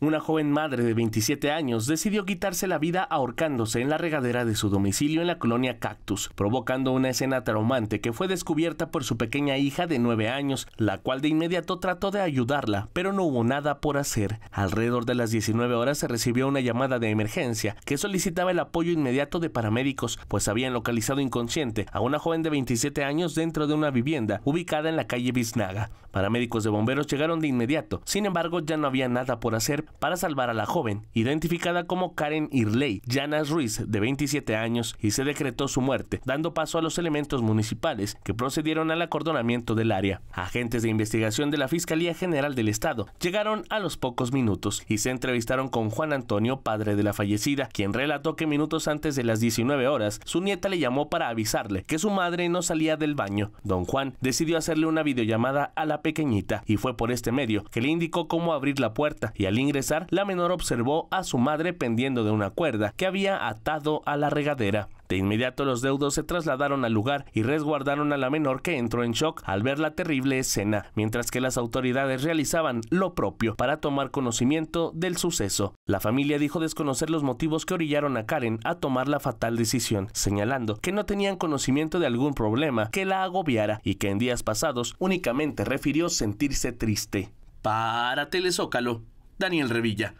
Una joven madre de 27 años decidió quitarse la vida ahorcándose en la regadera de su domicilio en la colonia Cactus, provocando una escena traumante que fue descubierta por su pequeña hija de 9 años, la cual de inmediato trató de ayudarla, pero no hubo nada por hacer. Alrededor de las 19 horas se recibió una llamada de emergencia que solicitaba el apoyo inmediato de paramédicos, pues habían localizado inconsciente a una joven de 27 años dentro de una vivienda ubicada en la calle Biznaga. Paramédicos de bomberos llegaron de inmediato, sin embargo ya no había nada por hacer para salvar a la joven, identificada como Karen Irley Llanas Ruiz, de 27 años, y se decretó su muerte, dando paso a los elementos municipales que procedieron al acordonamiento del área. Agentes de investigación de la Fiscalía General del Estado llegaron a los pocos minutos y se entrevistaron con Juan Antonio, padre de la fallecida, quien relató que minutos antes de las 19 horas, su nieta le llamó para avisarle que su madre no salía del baño. Don Juan decidió hacerle una videollamada a la pequeñita y fue por este medio que le indicó cómo abrir la puerta y al ingresar la menor observó a su madre pendiendo de una cuerda que había atado a la regadera. De inmediato los deudos se trasladaron al lugar y resguardaron a la menor que entró en shock al ver la terrible escena, mientras que las autoridades realizaban lo propio para tomar conocimiento del suceso. La familia dijo desconocer los motivos que orillaron a Karen a tomar la fatal decisión, señalando que no tenían conocimiento de algún problema que la agobiara y que en días pasados únicamente refirió sentirse triste. Para Telezócalo, Daniel Revilla.